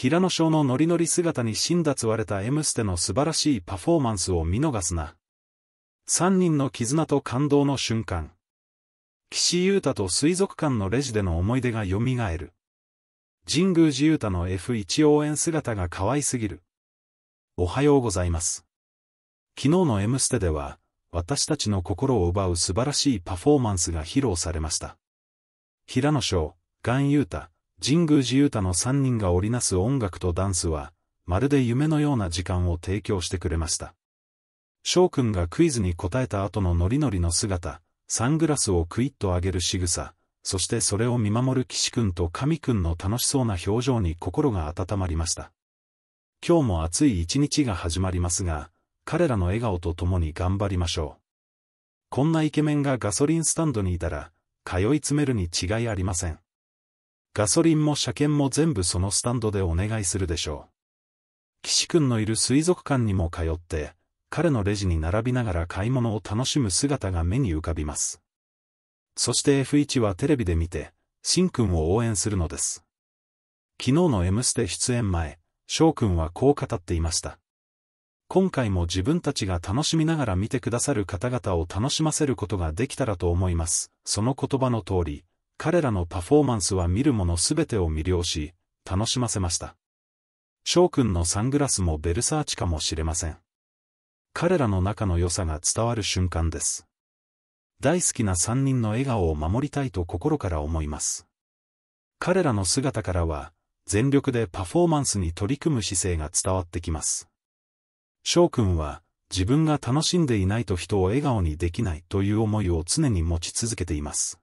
平野翔のノリノリ姿に死んだつわれた M ステの素晴らしいパフォーマンスを見逃すな。3人の絆と感動の瞬間。岸優太と水族館のレジでの思い出が蘇る。神宮寺優太の F1 応援姿が可愛すぎる。おはようございます。昨日の M ステでは、私たちの心を奪う素晴らしいパフォーマンスが披露されました。平野翔、岩優太、神宮寺勇太の3人が織りなす音楽とダンスは、まるで夢のような時間を提供してくれました。翔くんがクイズに答えた後のノリノリの姿、サングラスをクイッと上げる仕草、そしてそれを見守る岸くんと神くんの楽しそうな表情に心が温まりました。今日も暑い一日が始まりますが、彼らの笑顔と共に頑張りましょう。こんなイケメンがガソリンスタンドにいたら、通い詰めるに違いありません。ガソリンも車検も全部そのスタンドでお願いするでしょう。岸くんのいる水族館にも通って、彼のレジに並びながら買い物を楽しむ姿が目に浮かびます。そして F1 はテレビで見て、シンくんを応援するのです。昨日の M ステ出演前、翔くんはこう語っていました。今回も自分たちが楽しみながら見てくださる方々を楽しませることができたらと思います。その言葉の通り、彼らのパフォーマンスは見るものすべてを魅了し、楽しませました。翔くんのサングラスもベルサーチかもしれません。彼らの仲の良さが伝わる瞬間です。大好きな三人の笑顔を守りたいと心から思います。彼らの姿からは、全力でパフォーマンスに取り組む姿勢が伝わってきます。翔くんは、自分が楽しんでいないと人を笑顔にできないという思いを常に持ち続けています。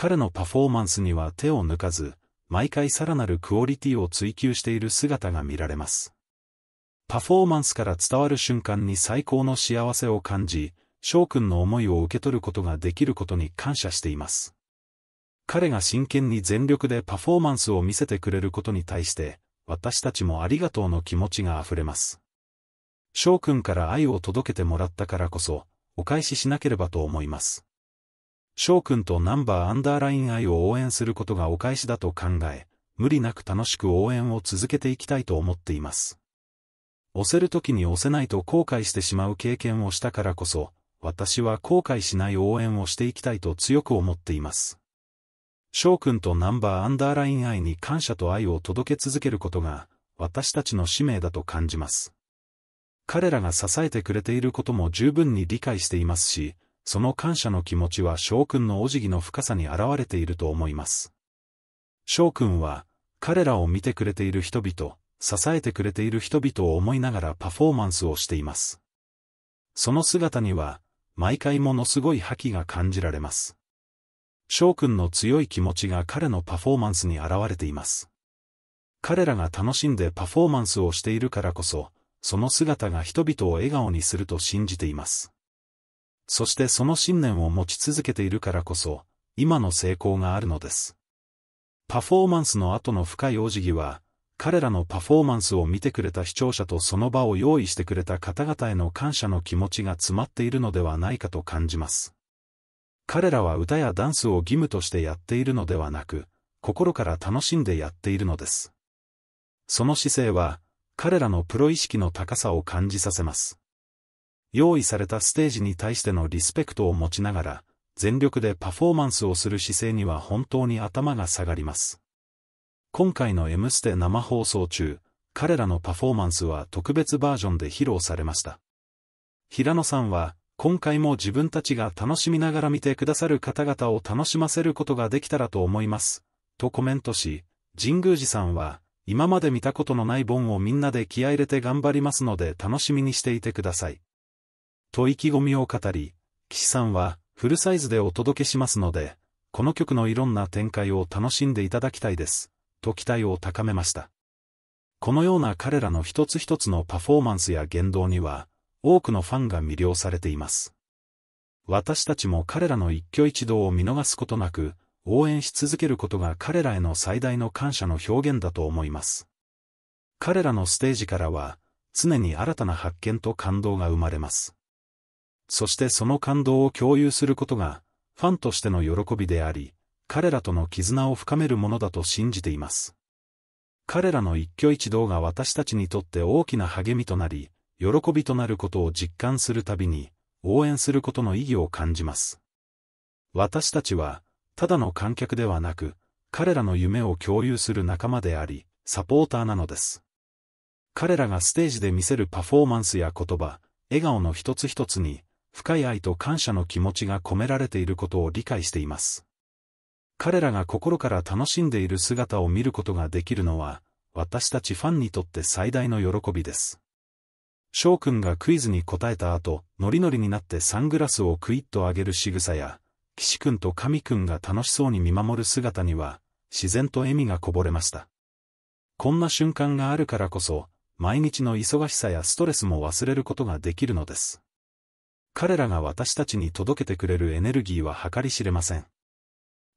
彼のパフォーマンスには手を抜かず、毎回さらなるクオリティを追求している姿が見られます。パフォーマンスから伝わる瞬間に最高の幸せを感じ、翔くんの思いを受け取ることができることに感謝しています。彼が真剣に全力でパフォーマンスを見せてくれることに対して、私たちもありがとうの気持ちが溢れます。翔くんから愛を届けてもらったからこそ、お返ししなければと思います。翔くんとナンバーアンダーライン愛を応援することがお返しだと考え、無理なく楽しく応援を続けていきたいと思っています。押せる時に押せないと後悔してしまう経験をしたからこそ、私は後悔しない応援をしていきたいと強く思っています。翔くんとナンバーアンダーライン愛に感謝と愛を届け続けることが、私たちの使命だと感じます。彼らが支えてくれていることも十分に理解していますし、その感謝の気持ちは翔くんのお辞儀の深さに現れていると思います。翔くんは、彼らを見てくれている人々、支えてくれている人々を思いながらパフォーマンスをしています。その姿には、毎回ものすごい覇気が感じられます。翔くんの強い気持ちが彼のパフォーマンスに現れています。彼らが楽しんでパフォーマンスをしているからこそ、その姿が人々を笑顔にすると信じています。そしてその信念を持ち続けているからこそ、今の成功があるのです。パフォーマンスの後の深いお辞儀は、彼らのパフォーマンスを見てくれた視聴者とその場を用意してくれた方々への感謝の気持ちが詰まっているのではないかと感じます。彼らは歌やダンスを義務としてやっているのではなく、心から楽しんでやっているのです。その姿勢は、彼らのプロ意識の高さを感じさせます。用意されたステージに対してのリスペクトを持ちながら、全力でパフォーマンスをする姿勢には本当に頭が下がります。今回の M ステ生放送中、彼らのパフォーマンスは特別バージョンで披露されました。平野さんは、今回も自分たちが楽しみながら見てくださる方々を楽しませることができたらと思います、とコメントし、神宮寺さんは、今まで見たことのない本をみんなで気合入れて頑張りますので楽しみにしていてください。と意気込みを語り、岸さんは、フルサイズでお届けしますので、この曲のいろんな展開を楽しんでいただきたいです、と期待を高めました。このような彼らの一つ一つのパフォーマンスや言動には、多くのファンが魅了されています。私たちも彼らの一挙一動を見逃すことなく、応援し続けることが彼らへの最大の感謝の表現だと思います。彼らのステージからは、常に新たな発見と感動が生まれます。そしてその感動を共有することが、ファンとしての喜びであり、彼らとの絆を深めるものだと信じています。彼らの一挙一動が私たちにとって大きな励みとなり、喜びとなることを実感するたびに、応援することの意義を感じます。私たちは、ただの観客ではなく、彼らの夢を共有する仲間であり、サポーターなのです。彼らがステージで見せるパフォーマンスや言葉、笑顔の一つ一つに、深い愛と感謝の気持ちが込められていることを理解しています。彼らが心から楽しんでいる姿を見ることができるのは、私たちファンにとって最大の喜びです。翔くんがクイズに答えた後、ノリノリになってサングラスをクイッと上げる仕草や、岸くんと神くんが楽しそうに見守る姿には、自然と笑みがこぼれました。こんな瞬間があるからこそ、毎日の忙しさやストレスも忘れることができるのです。彼らが私たちに届けてくれるエネルギーは計り知れません。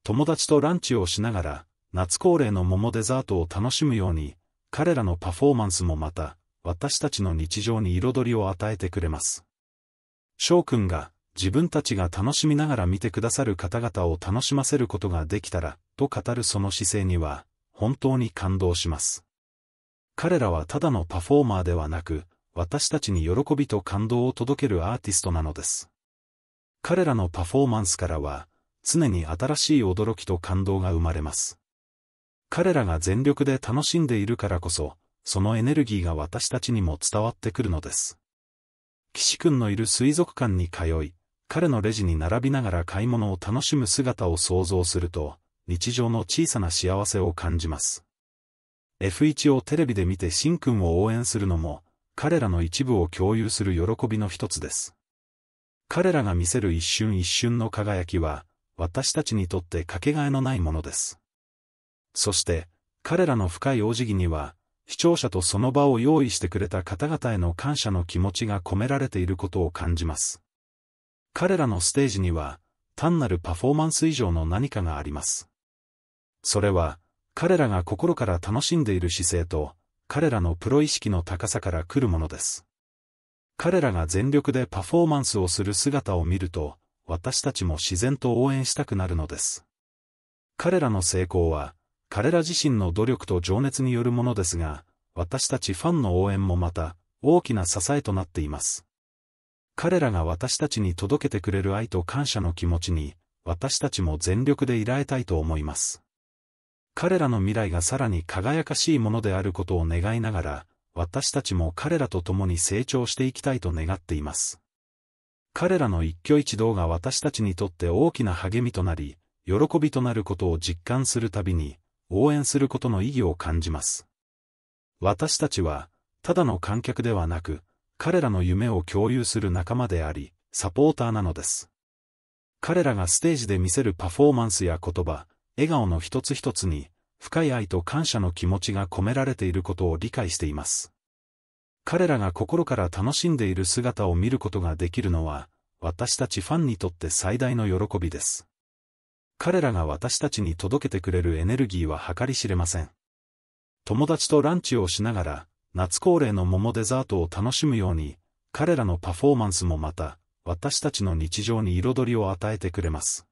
友達とランチをしながら、夏恒例の桃デザートを楽しむように、彼らのパフォーマンスもまた、私たちの日常に彩りを与えてくれます。翔くんが、自分たちが楽しみながら見てくださる方々を楽しませることができたら、と語るその姿勢には、本当に感動します。彼らはただのパフォーマーではなく、私たちに喜びと感動を届けるアーティストなのです。彼らのパフォーマンスからは、常に新しい驚きと感動が生まれます。彼らが全力で楽しんでいるからこそ、そのエネルギーが私たちにも伝わってくるのです。岸くんのいる水族館に通い、彼のレジに並びながら買い物を楽しむ姿を想像すると、日常の小さな幸せを感じます。F1 をテレビで見てしんくんを応援するのも、彼らの一部を共有する喜びの一つです。彼らが見せる一瞬一瞬の輝きは、私たちにとってかけがえのないものです。そして、彼らの深いお辞儀には、視聴者とその場を用意してくれた方々への感謝の気持ちが込められていることを感じます。彼らのステージには、単なるパフォーマンス以上の何かがあります。それは、彼らが心から楽しんでいる姿勢と、彼らのプロ意識の高さから来るものです。彼らが全力でパフォーマンスをする姿を見ると、私たちも自然と応援したくなるのです。彼らの成功は、彼ら自身の努力と情熱によるものですが、私たちファンの応援もまた、大きな支えとなっています。彼らが私たちに届けてくれる愛と感謝の気持ちに、私たちも全力でいられたいと思います。彼らの未来がさらに輝かしいものであることを願いながら、私たちも彼らと共に成長していきたいと願っています。彼らの一挙一動が私たちにとって大きな励みとなり、喜びとなることを実感するたびに、応援することの意義を感じます。私たちは、ただの観客ではなく、彼らの夢を共有する仲間であり、サポーターなのです。彼らがステージで見せるパフォーマンスや言葉、笑顔の一つ一つに、深い愛と感謝の気持ちが込められていることを理解しています。彼らが心から楽しんでいる姿を見ることができるのは、私たちファンにとって最大の喜びです。彼らが私たちに届けてくれるエネルギーは計り知れません。友達とランチをしながら、夏恒例の桃デザートを楽しむように、彼らのパフォーマンスもまた、私たちの日常に彩りを与えてくれます。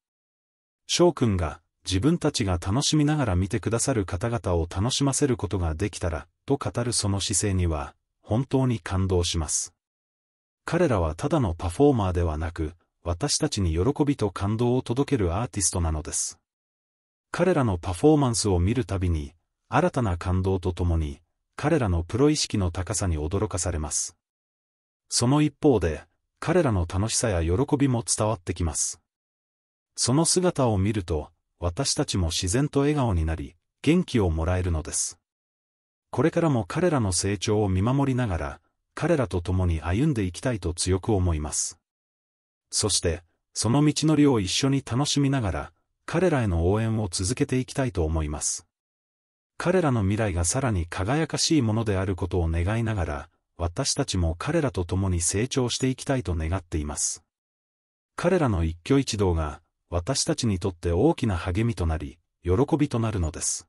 翔くんが、自分たちが楽しみながら見てくださる方々を楽しませることができたら、と語るその姿勢には、本当に感動します。彼らはただのパフォーマーではなく、私たちに喜びと感動を届けるアーティストなのです。彼らのパフォーマンスを見るたびに、新たな感動とともに、彼らのプロ意識の高さに驚かされます。その一方で、彼らの楽しさや喜びも伝わってきます。その姿を見ると、私たちも自然と笑顔になり、元気をもらえるのです。これからも彼らの成長を見守りながら、彼らと共に歩んでいきたいと強く思います。そして、その道のりを一緒に楽しみながら、彼らへの応援を続けていきたいと思います。彼らの未来がさらに輝かしいものであることを願いながら、私たちも彼らと共に成長していきたいと願っています。彼らの一挙一動が、私たちにとって大きな励みとなり、喜びとなるのです。